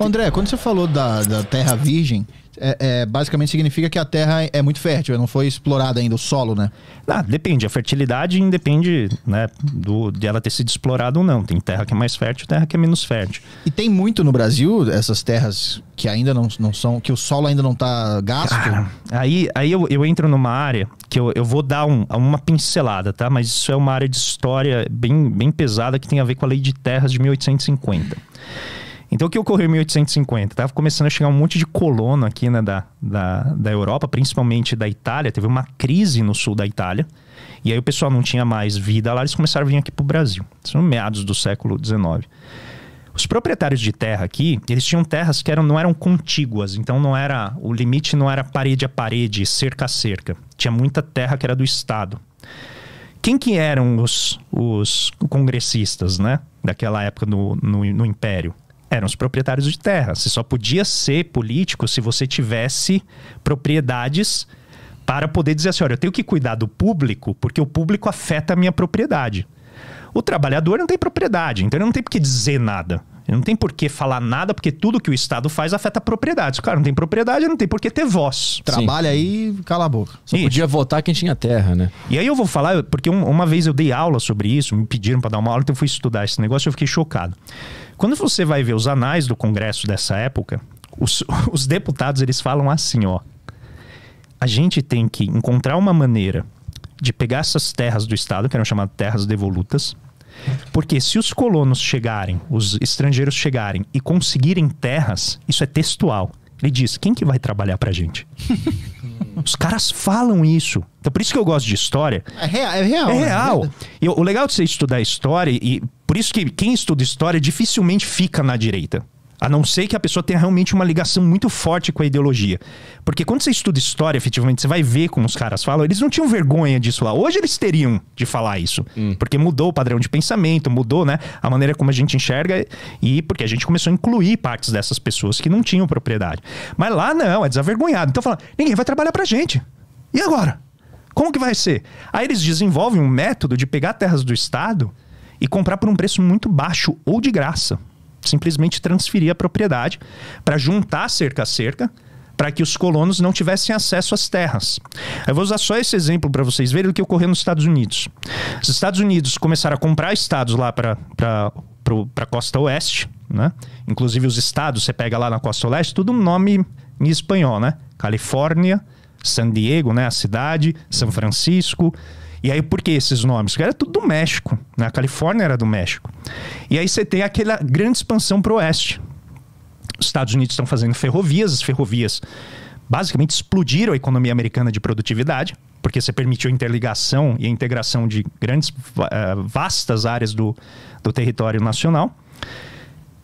André, quando você falou da, da terra virgem, é, é, basicamente significa que a terra é muito fértil, não foi explorada ainda o solo, né? Ah, depende. A fertilidade depende né, do, de ela ter sido explorada ou não. Tem terra que é mais fértil, terra que é menos fértil. E tem muito no Brasil essas terras que ainda não, não são, que o solo ainda não está gasto? Cara, aí aí eu, eu entro numa área que eu, eu vou dar um, uma pincelada, tá? Mas isso é uma área de história bem, bem pesada que tem a ver com a lei de terras de 1850. Então, o que ocorreu em 1850? estava começando a chegar um monte de colono aqui né, da, da, da Europa, principalmente da Itália. Teve uma crise no sul da Itália. E aí o pessoal não tinha mais vida lá, eles começaram a vir aqui para o Brasil. são meados do século XIX. Os proprietários de terra aqui, eles tinham terras que eram, não eram contíguas, então não era o limite não era parede a parede, cerca a cerca. Tinha muita terra que era do Estado. Quem que eram os, os congressistas, né? Daquela época no, no, no Império? eram os proprietários de terra. Você só podia ser político se você tivesse propriedades para poder dizer assim: olha, eu tenho que cuidar do público, porque o público afeta a minha propriedade. O trabalhador não tem propriedade, então ele não tem por que dizer nada. Ele não tem por que falar nada, porque tudo que o Estado faz afeta a propriedade. Se o cara não tem propriedade, não tem por que ter voz. Trabalha aí e cala a boca. Só isso. podia votar quem tinha terra, né? E aí eu vou falar, porque um, uma vez eu dei aula sobre isso, me pediram para dar uma aula, então eu fui estudar esse negócio e eu fiquei chocado. Quando você vai ver os anais do Congresso dessa época, os, os deputados eles falam assim, ó. A gente tem que encontrar uma maneira de pegar essas terras do Estado, que eram chamadas terras devolutas, porque se os colonos chegarem, os estrangeiros chegarem e conseguirem terras, isso é textual. Ele diz: quem que vai trabalhar pra gente? Os caras falam isso. Então, por isso que eu gosto de história. É real. É real. É né? real. E o legal de você estudar história, e por isso que quem estuda história dificilmente fica na direita. A não ser que a pessoa tenha realmente uma ligação muito forte com a ideologia. Porque quando você estuda história, efetivamente, você vai ver como os caras falam. Eles não tinham vergonha disso lá. Hoje eles teriam de falar isso. Hum. Porque mudou o padrão de pensamento, mudou né, a maneira como a gente enxerga. E porque a gente começou a incluir partes dessas pessoas que não tinham propriedade. Mas lá não, é desavergonhado. Então fala, ninguém vai trabalhar pra gente. E agora? Como que vai ser? Aí eles desenvolvem um método de pegar terras do Estado e comprar por um preço muito baixo ou de graça simplesmente transferir a propriedade para juntar cerca a cerca para que os colonos não tivessem acesso às terras. Eu vou usar só esse exemplo para vocês verem o que ocorreu nos Estados Unidos. Os Estados Unidos começaram a comprar estados lá para a costa oeste, né? Inclusive os estados, você pega lá na costa oeste, tudo um nome em espanhol, né? Califórnia, San Diego, né? A cidade, São Francisco, e aí, por que esses nomes? Porque era tudo do México. Né? A Califórnia era do México. E aí você tem aquela grande expansão para o oeste. Os Estados Unidos estão fazendo ferrovias, as ferrovias basicamente explodiram a economia americana de produtividade, porque você permitiu a interligação e a integração de grandes, eh, vastas áreas do, do território nacional.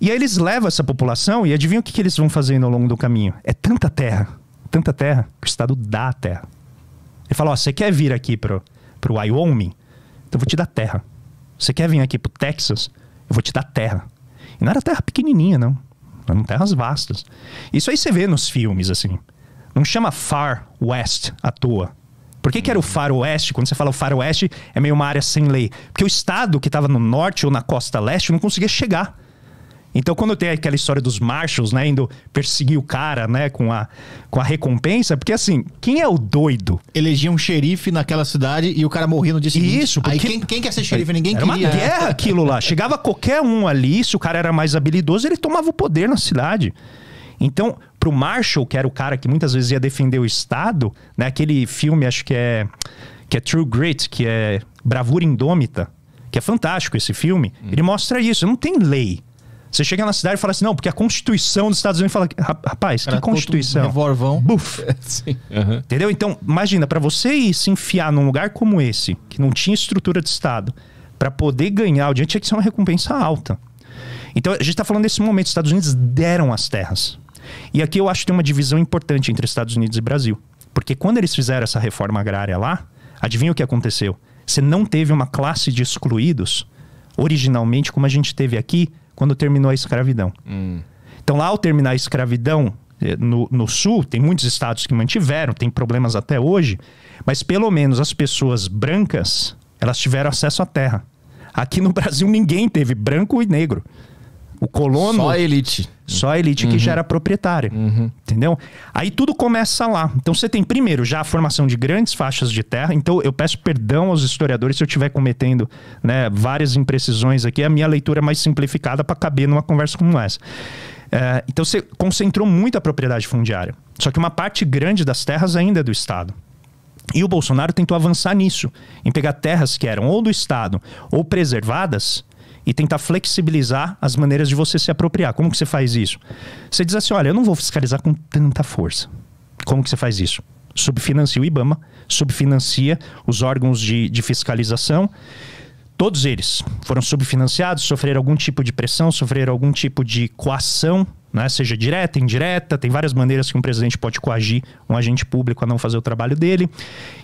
E aí eles levam essa população e adivinha o que, que eles vão fazendo ao longo do caminho? É tanta terra, tanta terra, que o Estado dá a terra. Ele fala, ó, você quer vir aqui pro, pro Wyoming, então eu vou te dar terra. Você quer vir aqui pro Texas? Eu vou te dar terra. E não era terra pequenininha, não. Eram terras vastas. Isso aí você vê nos filmes, assim. Não chama Far West à toa. Por que, que era o Far West. Quando você fala o West, é meio uma área sem lei. Porque o estado que estava no norte ou na costa leste não conseguia chegar. Então, quando tem aquela história dos Marshalls, né, indo perseguir o cara, né, com a, com a recompensa, porque assim, quem é o doido? Elegia um xerife naquela cidade e o cara morria no dia seguinte. Isso, porque... Aí quem, quem quer ser xerife? Ninguém era queria. Era uma guerra aquilo lá. Chegava qualquer um ali, se o cara era mais habilidoso, ele tomava o poder na cidade. Então, pro Marshall, que era o cara que muitas vezes ia defender o Estado, né, aquele filme, acho que é, que é True Grit, que é Bravura Indômita, que é fantástico esse filme, hum. ele mostra isso, não tem lei. Você chega na cidade e fala assim, não, porque a Constituição dos Estados Unidos fala, rapaz, Era que Constituição? Revolvão. Buf. É, sim. Uhum. Entendeu? Então, imagina, para você ir se enfiar num lugar como esse, que não tinha estrutura de Estado, para poder ganhar o dinheiro, tinha que ser uma recompensa alta. Então, a gente está falando desse momento, os Estados Unidos deram as terras. E aqui eu acho que tem uma divisão importante entre Estados Unidos e Brasil. Porque quando eles fizeram essa reforma agrária lá, adivinha o que aconteceu? Você não teve uma classe de excluídos, originalmente, como a gente teve aqui, quando terminou a escravidão. Hum. Então, lá ao terminar a escravidão, eh, no, no, sul, tem muitos estados que mantiveram, tem problemas até hoje, mas pelo menos as pessoas brancas, elas tiveram acesso à terra. Aqui no Brasil ninguém teve branco e negro. O colono. Só a elite. Só a elite uhum. que já era proprietária. Uhum. Entendeu? Aí tudo começa lá. Então você tem, primeiro, já a formação de grandes faixas de terra. Então eu peço perdão aos historiadores se eu estiver cometendo né, várias imprecisões aqui. É a minha leitura mais simplificada para caber numa conversa como essa. É, então você concentrou muito a propriedade fundiária. Só que uma parte grande das terras ainda é do Estado. E o Bolsonaro tentou avançar nisso, em pegar terras que eram ou do Estado ou preservadas e tentar flexibilizar as maneiras de você se apropriar. Como que você faz isso? Você diz assim, olha, eu não vou fiscalizar com tanta força. Como que você faz isso? Subfinancia o IBAMA, subfinancia os órgãos de, de fiscalização. Todos eles foram subfinanciados, sofreram algum tipo de pressão, sofreram algum tipo de coação né? seja direta, indireta, tem várias maneiras que um presidente pode coagir um agente público a não fazer o trabalho dele.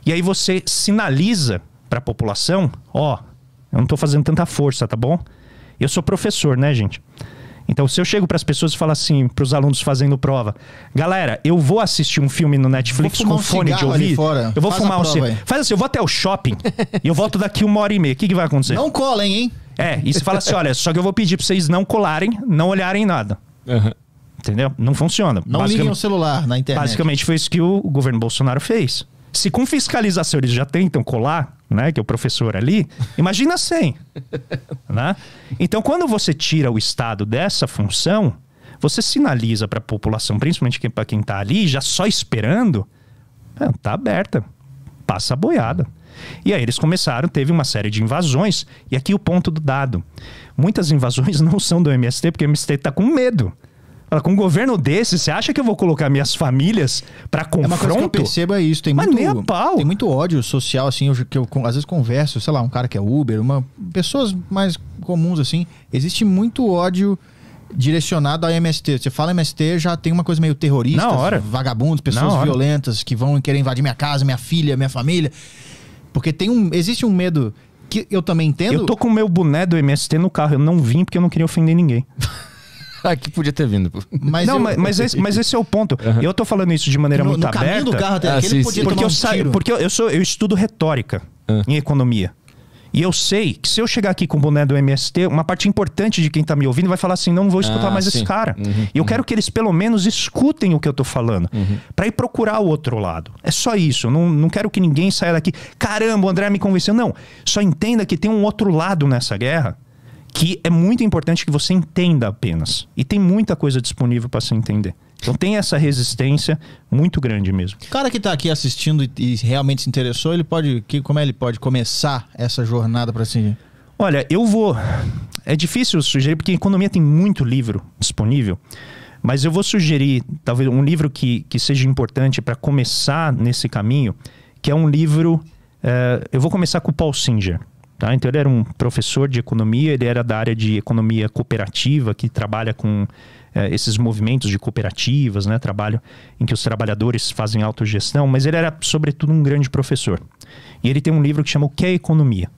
E aí você sinaliza para a população: ó, oh, eu não estou fazendo tanta força, tá bom? Eu sou professor, né, gente? Então, se eu chego para as pessoas e falo assim, para os alunos fazendo prova, galera, eu vou assistir um filme no Netflix com um fone de ouvido. Eu vou Faz fumar um cigarro. Faz assim, eu vou até o shopping e eu volto daqui uma hora e meia. O que, que vai acontecer? Não colem, hein? É, e você fala assim: olha, só que eu vou pedir para vocês não colarem, não olharem nada. Uhum. Entendeu? Não funciona. Não liguem o celular na internet. Basicamente foi isso que o governo Bolsonaro fez. Se com fiscalização eles já tentam colar, né, que é o professor ali, imagina sem, né? Então, quando você tira o Estado dessa função, você sinaliza para a população, principalmente para quem está ali, já só esperando, ah, tá aberta, passa a boiada. E aí eles começaram, teve uma série de invasões, e aqui o ponto do dado. Muitas invasões não são do MST, porque o MST está com medo. Fala, com um governo desse, você acha que eu vou colocar minhas famílias para confronto? É uma coisa que eu percebo é isso. Tem Mas muito, nem a pau. Tem muito ódio social, assim, que eu às vezes converso, sei lá, um cara que é Uber, uma, pessoas mais comuns, assim. Existe muito ódio direcionado ao MST. Você fala MST, já tem uma coisa meio terrorista, Na hora. vagabundos, pessoas violentas que vão querer invadir minha casa, minha filha, minha família. Porque tem um, existe um medo que eu também entendo. Eu tô com o meu boné do MST no carro, eu não vim porque eu não queria ofender ninguém. que podia ter vindo. Mas não, eu, mas, mas, esse, mas esse é o ponto. Uhum. Eu tô falando isso de maneira no, muito no aberta. Do carro até ah, aqui, sim, sim. porque um eu saio, porque eu, sou, eu estudo retórica uhum. em economia. E eu sei que se eu chegar aqui com o boné do MST, uma parte importante de quem está me ouvindo vai falar assim: não vou escutar ah, mais sim. esse cara. Uhum, e eu uhum. quero que eles pelo menos escutem o que eu estou falando, uhum. para ir procurar o outro lado. É só isso. Não, não quero que ninguém saia daqui. Caramba, o André me convenceu. Não. Só entenda que tem um outro lado nessa guerra que é muito importante que você entenda apenas. E tem muita coisa disponível para você entender. Então tem essa resistência muito grande mesmo. O cara que está aqui assistindo e, e, realmente se interessou, ele pode. Que, como é ele pode começar essa jornada para seguir? Olha, eu vou. É difícil sugerir, porque economia tem muito livro disponível. Mas eu vou sugerir, talvez, um livro que, que seja importante para começar nesse caminho, que é um livro. Uh, eu vou começar com o Paul Singer. Tá? Então ele era um professor de economia, ele era da área de economia cooperativa, que trabalha com é, esses movimentos de cooperativas, né? trabalho em que os trabalhadores fazem autogestão, mas ele era, sobretudo, um grande professor. E ele tem um livro que chama O que é Economia?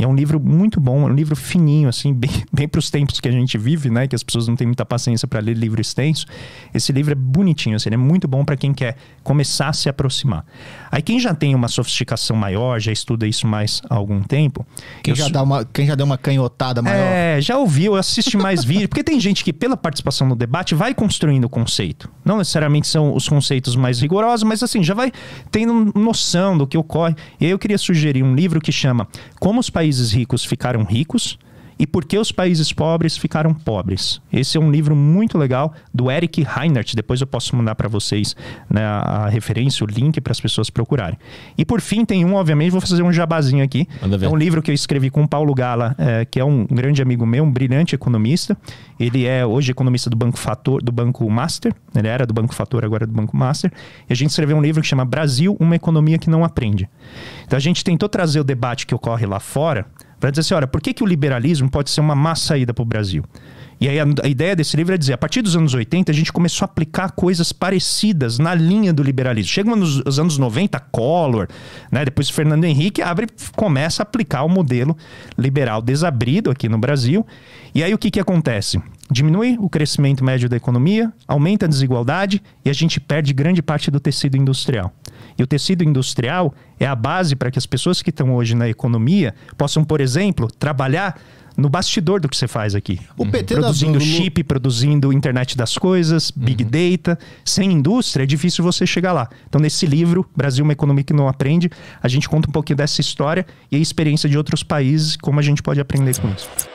É um livro muito bom, é um livro fininho, assim, bem, bem para os tempos que a gente vive, né? Que as pessoas não têm muita paciência para ler livro extenso. Esse livro é bonitinho, assim, ele é muito bom para quem quer começar a se aproximar. Aí quem já tem uma sofisticação maior, já estuda isso mais há algum tempo. Quem, já, su... dá uma, quem já deu uma canhotada maior. É, já ouviu, assiste mais vídeo. Porque tem gente que, pela participação no debate, vai construindo o conceito. Não necessariamente são os conceitos mais rigorosos, mas assim, já vai tendo noção do que ocorre. E aí eu queria sugerir um livro que chama Como os Países países ricos ficaram ricos e por que os países pobres ficaram pobres. Esse é um livro muito legal do Eric Reinhardt. Depois eu posso mandar para vocês né, a referência, o link para as pessoas procurarem. E por fim, tem um, obviamente, vou fazer um jabazinho aqui. É um livro que eu escrevi com o Paulo Gala, é, que é um grande amigo meu, um brilhante economista. Ele é hoje economista do Banco Fator, do Banco Master. Ele era do Banco Fator, agora é do Banco Master. E a gente escreveu um livro que chama Brasil, uma economia que não aprende. Então a gente tentou trazer o debate que ocorre lá fora para dizer assim, olha, por que, que o liberalismo pode ser uma má saída para o Brasil? E aí a, a, ideia desse livro é dizer, a partir dos anos 80 a gente começou a aplicar coisas parecidas na linha do liberalismo. Chega nos, nos anos 90, Collor, né? depois Fernando Henrique abre, começa a aplicar o modelo liberal desabrido aqui no Brasil. E aí o que, que acontece? Diminui o crescimento médio da economia, aumenta a desigualdade e a gente perde grande parte do tecido industrial. E o tecido industrial é a base para que as pessoas que estão hoje na economia possam, por exemplo, trabalhar no bastidor do que você faz aqui. O uhum. PT produzindo da... chip, produzindo internet das coisas, uhum. big data. Sem indústria é difícil você chegar lá. Então nesse livro, Brasil uma economia que não aprende, a gente conta um pouquinho dessa história e a experiência de outros países, como a gente pode aprender com isso.